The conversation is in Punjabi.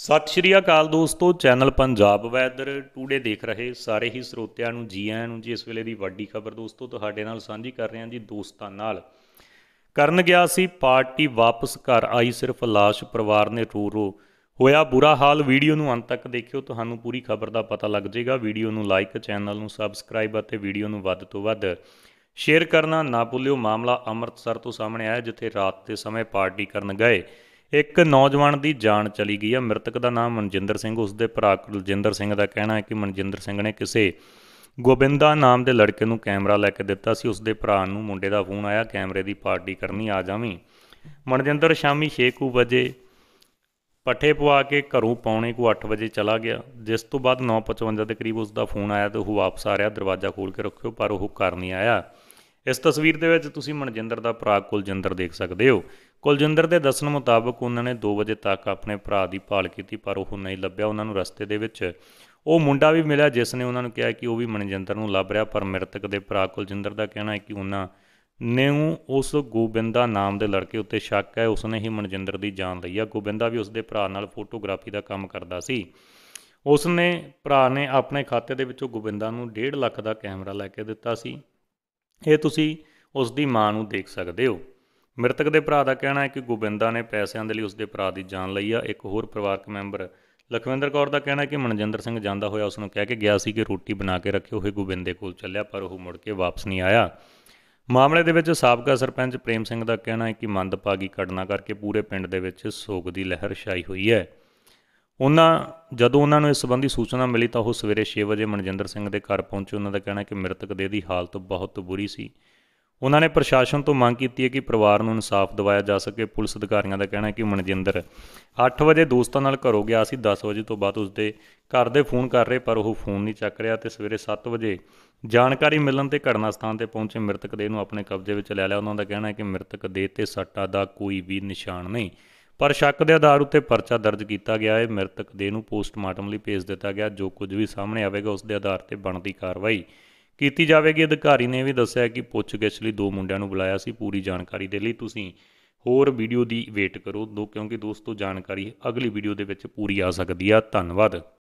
ਸਤਿ ਸ਼੍ਰੀ ਅਕਾਲ ਦੋਸਤੋ ਚੈਨਲ ਪੰਜਾਬ ਵੈਦਰ ਟੂਡੇ ਦੇਖ ਰਹੇ ਸਾਰੇ ਹੀ ਸਰੋਤਿਆਂ ਨੂੰ ਜੀ ਆਇਆਂ ਨੂੰ ਜੀ ਇਸ ਵੇਲੇ ਦੀ ਵੱਡੀ ਖਬਰ ਦੋਸਤੋ ਤੁਹਾਡੇ ਨਾਲ ਸਾਂਝੀ ਕਰ ਰਹੇ ਹਾਂ ਜੀ ਦੋਸਤਾਂ ਨਾਲ ਕਰਨ ਗਿਆ ਸੀ ਪਾਰਟੀ ਵਾਪਸ ਘਰ ਆਈ ਸਿਰਫ ਲਾਸ਼ ਪਰਿਵਾਰ ਨੇ ਰੋ ਰੋ ਹੋਇਆ ਬੁਰਾ ਹਾਲ ਵੀਡੀਓ ਨੂੰ ਅੰਤ ਤੱਕ ਦੇਖਿਓ ਤੁਹਾਨੂੰ ਪੂਰੀ ਖਬਰ ਦਾ ਪਤਾ ਲੱਗ ਜਾਏਗਾ ਵੀਡੀਓ ਨੂੰ ਲਾਈਕ ਚੈਨਲ ਨੂੰ ਸਬਸਕ੍ਰਾਈਬ ਅਤੇ ਵੀਡੀਓ ਨੂੰ ਵੱਧ ਤੋਂ ਵੱਧ ਸ਼ੇਅਰ ਕਰਨਾ ਨਾ ਭੁੱਲਿਓ ਮਾਮਲਾ ਅੰਮ੍ਰਿਤਸਰ ਤੋਂ ਸਾਹਮਣੇ ਆਇਆ ਜਿੱਥੇ ਰਾਤ ਦੇ ਸਮੇਂ ਪਾਰਟੀ ਕਰਨ ਗਏ ਇੱਕ ਨੌਜਵਾਨ ਦੀ ਜਾਨ ਚਲੀ ਗਈ ਹੈ ਮ੍ਰਿਤਕ ਦਾ ਨਾਮ ਮਨਜਿੰਦਰ ਸਿੰਘ ਉਸ ਦੇ ਭਰਾ ਕੁਲਜਿੰਦਰ ਸਿੰਘ ਦਾ ਕਹਿਣਾ ਹੈ ਕਿ ਮਨਜਿੰਦਰ ਸਿੰਘ ਨੇ ਕਿਸੇ ਗੋਬਿੰਦਾ ਨਾਮ ਦੇ ਲੜਕੇ ਨੂੰ ਕੈਮਰਾ ਲੈ ਕੇ ਦਿੱਤਾ ਸੀ ਉਸ ਦੇ ਭਰਾ ਨੂੰ ਮੁੰਡੇ ਦਾ ਫੋਨ ਆਇਆ ਕੈਮਰੇ ਦੀ ਪਾਰਟੀ ਕਰਨੀ ਆ ਜਾਵੀਂ ਮਨਜਿੰਦਰ ਸ਼ਾਮੀ 6:00 ਵਜੇ ਪੱਠੇ ਪਵਾ ਕੇ ਘਰੋਂ ਪੌਣੇ ਕੋ 8 ਵਜੇ ਚਲਾ ਗਿਆ ਜਿਸ ਤੋਂ ਬਾਅਦ 9:55 ਦੇ ਕਰੀਬ ਉਸ ਦਾ ਫੋਨ ਆਇਆ ਤੇ ਉਹ ਵਾਪਸ ਆ ਰਿਹਾ ਦਰਵਾਜ਼ਾ ਖੋਲ ਕੇ ਰੱਖਿਓ ਪਰ ਉਹ ਕਰ ਨਹੀਂ ਆਇਆ ਇਸ ਤਸਵੀਰ ਦੇ ਵਿੱਚ ਤੁਸੀਂ ਮਨਜਿੰਦਰ ਦਾ ਭਰਾ ਕੁਲਜਿੰਦਰ ਦੇਖ ਸਕਦੇ ਹੋ ਕੁਲਜਿੰਦਰ ਦੇ ਦੱਸਣ ਮੁਤਾਬਕ ਉਹਨਾਂ ਨੇ 2 ਵਜੇ ਤੱਕ ਆਪਣੇ ਭਰਾ ਦੀ ਭਾਲ ਕੀਤੀ ਪਰ ਉਹ ਨਹੀਂ ਲੱਭਿਆ ਉਹਨਾਂ ਨੂੰ ਰਸਤੇ ਦੇ ਵਿੱਚ ਉਹ ਮੁੰਡਾ ਵੀ ਮਿਲਿਆ ਜਿਸ ਨੇ ਉਹਨਾਂ ਨੂੰ ਕਿਹਾ ਕਿ ਉਹ ਵੀ ਮਨਜਿੰਦਰ ਨੂੰ ਲੱਭ ਰਿਹਾ ਪਰ ਮ੍ਰਿਤਕ ਦੇ ਭਰਾ ਕੁਲਜਿੰਦਰ ਦਾ ਕਹਿਣਾ ਹੈ ਕਿ ਉਹਨਾਂ ਨੇ ਉਸ ਗੋਬਿੰਦਾ ਨਾਮ ਦੇ ਲੜਕੇ ਉੱਤੇ ਸ਼ੱਕ ਹੈ ਉਸ ਨੇ ਹੀ ਮਨਜਿੰਦਰ ਦੀ ਜਾਨ ਲਈ ਆ ਗੋਬਿੰਦਾ ਵੀ ਉਸ ਦੇ ਭਰਾ ਨਾਲ ਫੋਟੋਗ੍ਰਾਫੀ ਦਾ ਕੰਮ ਕਰਦਾ ਸੀ ਉਸ ਨੇ ਭਰਾ ਨੇ ਆਪਣੇ ਖਾਤੇ ਦੇ ਵਿੱਚੋਂ ਗੋਬਿੰਦਾ ਨੂੰ 1.5 ਲੱਖ ਦਾ ਕੈਮਰਾ ਲੈ ਕੇ ਦਿੱਤਾ ਸੀ ਇਹ ਤੁਸੀਂ ਉਸ ਦੀ ਮਾਂ ਨੂੰ ਦੇਖ ਸਕਦੇ ਹੋ ਮ੍ਰਿਤਕ ਦੇ ਭਰਾ ਦਾ ਕਹਿਣਾ ਹੈ ਕਿ ਗੋਬਿੰਦਾ ਨੇ ਪੈਸਿਆਂ ਦੇ ਲਈ ਉਸ ਦੇ ਭਰਾ ਦੀ ਜਾਨ ਲਈ ਆ ਇੱਕ ਹੋਰ ਪਰਿਵਾਰਕ ਮੈਂਬਰ ਲਖਵਿੰਦਰ ਕੌਰ ਦਾ ਕਹਿਣਾ ਹੈ ਕਿ ਮਨਜਿੰਦਰ ਸਿੰਘ ਜਾਂਦਾ ਹੋਇਆ ਉਸ ਨੂੰ ਕਹਿ ਕੇ ਗਿਆ ਸੀ ਕਿ ਰੋਟੀ ਬਣਾ ਕੇ ਰੱਖਿਓ ਹੋਏ ਗੋਬਿੰਦੇ ਕੋਲ ਚੱਲਿਆ ਪਰ ਉਹ ਮੁੜ ਕੇ ਵਾਪਸ ਨਹੀਂ ਆਇਆ ਮਾਮਲੇ ਦੇ ਵਿੱਚ ਸਾਬਕਾ ਸਰਪੰਚ ਪ੍ਰੇਮ ਸਿੰਘ ਦਾ ਕਹਿਣਾ ਹੈ ਕਿ ਮੰਦਪਾਗੀ ਕੜਨਾ ਕਰਕੇ ਪੂਰੇ ਪਿੰਡ ਦੇ ਵਿੱਚ ਸੋਗ ਦੀ ਲਹਿਰ ਛਾਈ ਹੋਈ ਹੈ ਉਹਨਾਂ ਜਦੋਂ ਉਹਨਾਂ ਨੂੰ ਇਸ ਸੰਬੰਧੀ ਸੂਚਨਾ ਮਿਲੀ ਤਾਂ ਉਹ ਸਵੇਰੇ 6 ਵਜੇ ਮਨਜਿੰਦਰ ਸਿੰਘ ਦੇ ਘਰ ਪਹੁੰਚੇ ਉਹਨਾਂ ਦਾ ਕਹਿਣਾ ਹੈ ਕਿ ਮ੍ਰਿਤਕ ਦੇ ਦੀ ਹਾਲਤ ਬਹੁਤ ਬੁਰੀ ਸੀ ਉਹਨਾਂ ਨੇ ਪ੍ਰਸ਼ਾਸਨ ਤੋਂ ਮੰਗ ਕੀਤੀ ਹੈ ਕਿ ਪਰਿਵਾਰ ਨੂੰ ਇਨਸਾਫ ਦਿਵਾਇਆ ਜਾ ਸਕੇ ਪੁਲਿਸ ਅਧਿਕਾਰੀਆਂ ਦਾ ਕਹਿਣਾ ਹੈ ਕਿ ਮਨਜਿੰਦਰ 8 ਵਜੇ ਦੋਸਤਾਂ ਨਾਲ ਘਰੋਂ ਗਿਆ ਸੀ 10 ਵਜੇ ਤੋਂ ਬਾਅਦ ਉਸਦੇ ਘਰ ਦੇ ਫੋਨ ਕਰ ਰਹੇ ਪਰ ਉਹ ਫੋਨ ਨਹੀਂ ਚੱਕ ਰਿਹਾ ਤੇ ਸਵੇਰੇ 7 ਵਜੇ ਜਾਣਕਾਰੀ ਮਿਲਣ ਤੇ ਘਟਨਾ ਸਥਾਨ ਤੇ ਪਹੁੰਚੇ ਮ੍ਰਿਤਕ ਦੇ ਨੂੰ ਆਪਣੇ ਕਬਜ਼ੇ ਵਿੱਚ ਲੈ ਲਿਆ ਉਹਨਾਂ ਦਾ ਕਹਿਣਾ ਹੈ ਕਿ ਮ੍ਰਿਤਕ ਦੇ ਤੇ ਸੱਟਾ ਦਾ ਕੋਈ ਵੀ ਨਿਸ਼ਾਨ ਨਹੀਂ ਪਰ ਸ਼ੱਕ ਦੇ ਆਧਾਰ ਉੱਤੇ ਪਰਚਾ ਦਰਜ ਕੀਤਾ ਗਿਆ ਹੈ ਮ੍ਰਿਤਕ ਦੇ ਨੂੰ ਪੋਸਟਮਾਰਟਮ ਲਈ ਭੇਜ ਦਿੱਤਾ ਗਿਆ ਜੋ ਕੁਝ ਵੀ ਸਾਹਮਣੇ ਆਵੇਗਾ ਉਸ ਦੇ ਆਧਾਰ ਤੇ ਬਣਦੀ ਕਾਰਵਾਈ ਕੀਤੀ ਜਾਵੇਗੀ ਅਧਿਕਾਰੀ ਨੇ ਵੀ ਦੱਸਿਆ ਕਿ ਪੁੱਛਗਿੱਛ ਲਈ ਦੋ ਮੁੰਡਿਆਂ ਨੂੰ ਬੁਲਾਇਆ ਸੀ ਪੂਰੀ ਜਾਣਕਾਰੀ ਦੇ ਲਈ ਤੁਸੀਂ ਹੋਰ ਵੀਡੀਓ ਦੀ ਵੇਟ ਕਰੋ ਕਿਉਂਕਿ ਦੋਸਤੋ ਜਾਣਕਾਰੀ ਅਗਲੀ ਵੀਡੀਓ ਦੇ ਵਿੱਚ ਪੂਰੀ ਆ ਸਕਦੀ ਆ ਧੰਨਵਾਦ